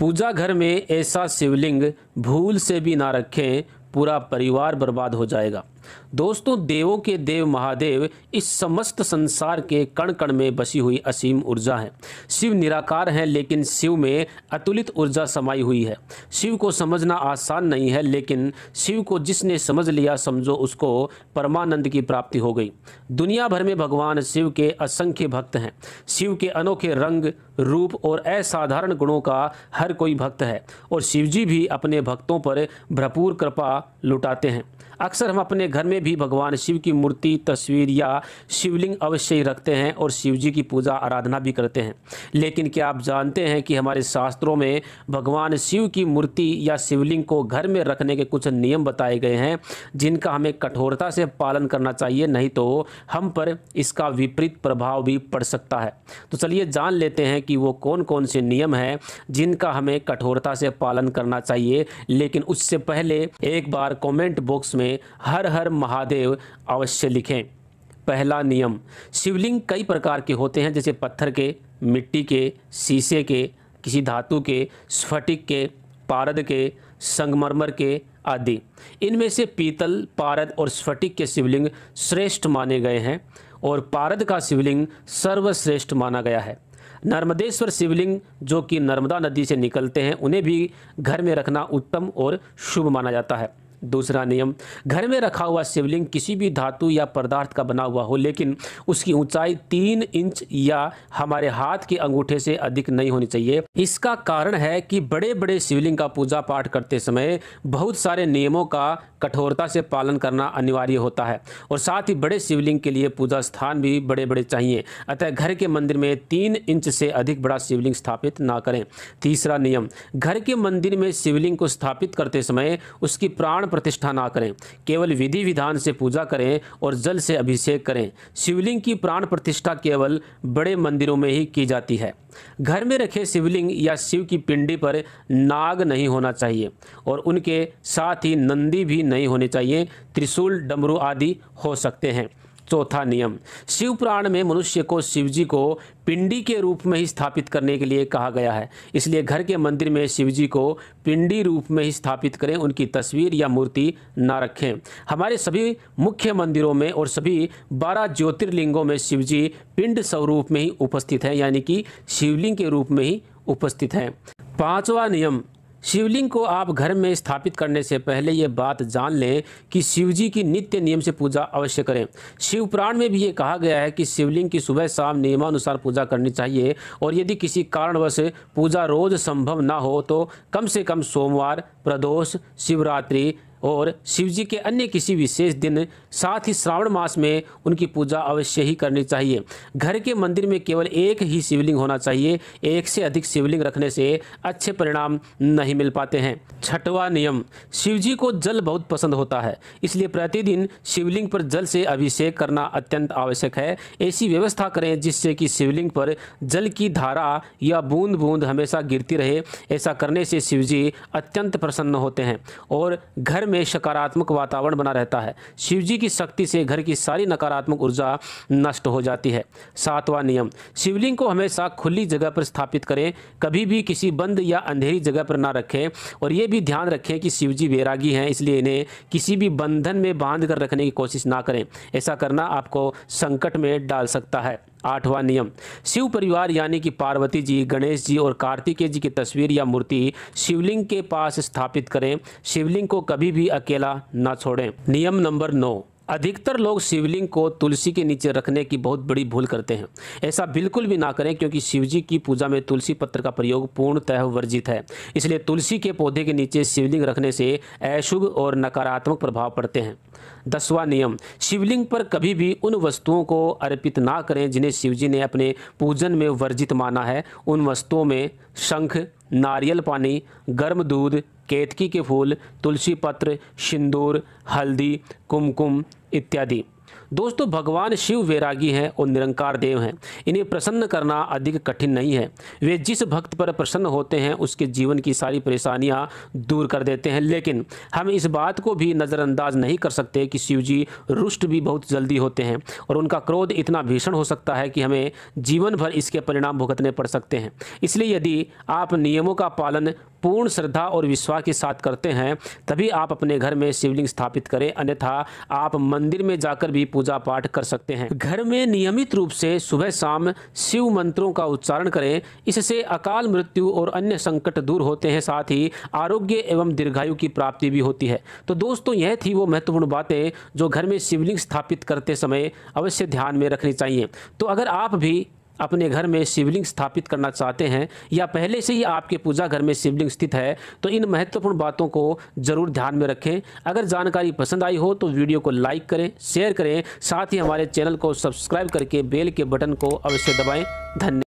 पूजा घर में ऐसा शिवलिंग भूल से भी ना रखें पूरा परिवार बर्बाद हो जाएगा दोस्तों देवों के देव महादेव इस समस्त संसार के कण कण में बसी हुई असीम ऊर्जा है शिव निराकार हैं लेकिन शिव में अतुलित ऊर्जा समाई हुई है शिव को समझना आसान नहीं है लेकिन शिव को जिसने समझ लिया समझो उसको परमानंद की प्राप्ति हो गई दुनिया भर में भगवान शिव के असंख्य भक्त हैं शिव के अनोखे रंग रूप और असाधारण गुणों का हर कोई भक्त है और शिवजी भी अपने भक्तों पर भरपूर कृपा लुटाते हैं अक्सर हम अपने घर में भी भगवान शिव की मूर्ति तस्वीर या शिवलिंग अवश्य ही रखते हैं और शिव जी की पूजा आराधना भी करते हैं लेकिन क्या आप जानते हैं कि हमारे शास्त्रों में भगवान शिव की मूर्ति या शिवलिंग को घर में रखने के कुछ नियम बताए गए हैं जिनका हमें कठोरता से पालन करना चाहिए नहीं तो हम पर इसका विपरीत प्रभाव भी पड़ सकता है तो चलिए जान लेते हैं कि वो कौन कौन से नियम हैं जिनका हमें कठोरता से पालन करना चाहिए लेकिन उससे पहले एक बार कमेंट बॉक्स में में हर हर महादेव अवश्य लिखें पहला नियम शिवलिंग कई प्रकार के होते हैं जैसे पत्थर के मिट्टी के शीशे के किसी धातु के स्फटिक के पारद के संगमरमर के आदि इनमें से पीतल पारद और स्फटिक के शिवलिंग श्रेष्ठ माने गए हैं और पारद का शिवलिंग सर्वश्रेष्ठ माना गया है नर्मदेश्वर शिवलिंग जो कि नर्मदा नदी से निकलते हैं उन्हें भी घर में रखना उत्तम और शुभ माना जाता है दूसरा नियम घर में रखा हुआ शिवलिंग किसी भी धातु या पदार्थ का बना हुआ हो लेकिन उसकी ऊंचाई तीन इंच या हमारे हाथ के अंगूठे से अधिक नहीं होनी चाहिए इसका कारण है कि बड़े बड़े शिवलिंग का पूजा पाठ करते समय बहुत सारे नियमों का कठोरता से पालन करना अनिवार्य होता है और साथ ही बड़े शिवलिंग के लिए पूजा स्थान भी बड़े बड़े चाहिए अतः घर के मंदिर में तीन इंच से अधिक बड़ा शिवलिंग स्थापित ना करें तीसरा नियम घर के मंदिर में शिवलिंग को स्थापित करते समय उसकी प्राण प्रतिष्ठा ना करें केवल विधि विधान से पूजा करें और जल से अभिषेक करें शिवलिंग की प्राण प्रतिष्ठा केवल बड़े मंदिरों में ही की जाती है घर में रखे शिवलिंग या शिव की पिंडी पर नाग नहीं होना चाहिए और उनके साथ ही नंदी भी नहीं होने चाहिए त्रिशूल डमरू आदि हो सकते हैं चौथा नियम शिव पुराण में मनुष्य को शिवजी को पिंडी के रूप में ही स्थापित करने के लिए कहा गया है इसलिए घर के मंदिर में शिवजी को पिंडी रूप में ही स्थापित करें उनकी तस्वीर या मूर्ति ना रखें हमारे सभी मुख्य मंदिरों में और सभी बारह ज्योतिर्लिंगों में शिवजी पिंड स्वरूप में ही उपस्थित हैं यानी कि शिवलिंग के रूप में ही उपस्थित हैं पांचवा नियम शिवलिंग को आप घर में स्थापित करने से पहले ये बात जान लें कि शिवजी की नित्य नियम से पूजा अवश्य करें शिवपुराण में भी ये कहा गया है कि शिवलिंग की सुबह शाम नियमानुसार पूजा करनी चाहिए और यदि किसी कारणवश पूजा रोज संभव ना हो तो कम से कम सोमवार प्रदोष शिवरात्रि और शिवजी के अन्य किसी विशेष दिन साथ ही श्रावण मास में उनकी पूजा अवश्य ही करनी चाहिए घर के मंदिर में केवल एक ही शिवलिंग होना चाहिए एक से अधिक शिवलिंग रखने से अच्छे परिणाम नहीं मिल पाते हैं छठवा नियम शिवजी को जल बहुत पसंद होता है इसलिए प्रतिदिन शिवलिंग पर जल से अभिषेक करना अत्यंत आवश्यक है ऐसी व्यवस्था करें जिससे कि शिवलिंग पर जल की धारा या बूंद बूंद हमेशा गिरती रहे ऐसा करने से शिवजी अत्यंत प्रसन्न होते हैं और घर में सकारात्मक वातावरण बना रहता है शिवजी की शक्ति से घर की सारी नकारात्मक ऊर्जा नष्ट हो जाती है सातवां नियम शिवलिंग को हमेशा खुली जगह पर स्थापित करें कभी भी किसी बंद या अंधेरी जगह पर ना रखें और ये भी ध्यान रखें कि शिवजी वैरागी हैं इसलिए इन्हें किसी भी बंधन में बांध कर रखने की कोशिश ना करें ऐसा करना आपको संकट में डाल सकता है आठवां नियम शिव परिवार यानी कि पार्वती जी गणेश जी और कार्तिकेय जी की तस्वीर या मूर्ति शिवलिंग के पास स्थापित करें शिवलिंग को कभी भी अकेला ना छोड़ें नियम नंबर नौ अधिकतर लोग शिवलिंग को तुलसी के नीचे रखने की बहुत बड़ी भूल करते हैं ऐसा बिल्कुल भी ना करें क्योंकि शिवजी की पूजा में तुलसी पत्र का प्रयोग पूर्णतः वर्जित है इसलिए तुलसी के पौधे के नीचे शिवलिंग रखने से अशुभ और नकारात्मक प्रभाव पड़ते हैं दसवां नियम शिवलिंग पर कभी भी उन वस्तुओं को अर्पित ना करें जिन्हें शिवजी ने अपने पूजन में वर्जित माना है उन वस्तुओं में शंख नारियल पानी गर्म दूध केतकी के फूल तुलसी पत्र सिंदूर हल्दी कुमकुम इत्यादि दोस्तों भगवान शिव वैरागी हैं और निरंकार देव हैं इन्हें प्रसन्न करना अधिक कठिन नहीं है वे जिस भक्त पर प्रसन्न होते हैं उसके जीवन की सारी परेशानियां दूर कर देते हैं लेकिन हम इस बात को भी नज़रअंदाज नहीं कर सकते कि शिव जी रुष्ट भी बहुत जल्दी होते हैं और उनका क्रोध इतना भीषण हो सकता है कि हमें जीवन भर इसके परिणाम भुगतने पड़ सकते हैं इसलिए यदि आप नियमों का पालन पूर्ण श्रद्धा और विश्वास के साथ करते हैं तभी आप अपने घर में शिवलिंग स्थापित करें अन्यथा आप मंदिर में जाकर भी पूजा पाठ कर सकते हैं घर में नियमित रूप से सुबह शाम शिव मंत्रों का उच्चारण करें इससे अकाल मृत्यु और अन्य संकट दूर होते हैं साथ ही आरोग्य एवं दीर्घायु की प्राप्ति भी होती है तो दोस्तों यह थी वो महत्वपूर्ण बातें जो घर में शिवलिंग स्थापित करते समय अवश्य ध्यान में रखनी चाहिए तो अगर आप भी अपने घर में शिवलिंग स्थापित करना चाहते हैं या पहले से ही आपके पूजा घर में शिवलिंग स्थित है तो इन महत्वपूर्ण बातों को जरूर ध्यान में रखें अगर जानकारी पसंद आई हो तो वीडियो को लाइक करें शेयर करें साथ ही हमारे चैनल को सब्सक्राइब करके बेल के बटन को अवश्य दबाएँ धन्यवाद